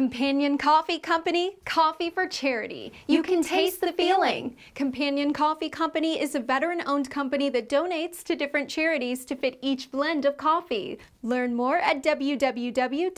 Companion Coffee Company, coffee for charity. You, you can, can, taste, taste the feeling. feeling. Companion Coffee Company is a veteran owned company that donates to different charities to fit each blend of coffee. Learn more at www.cc.coffee.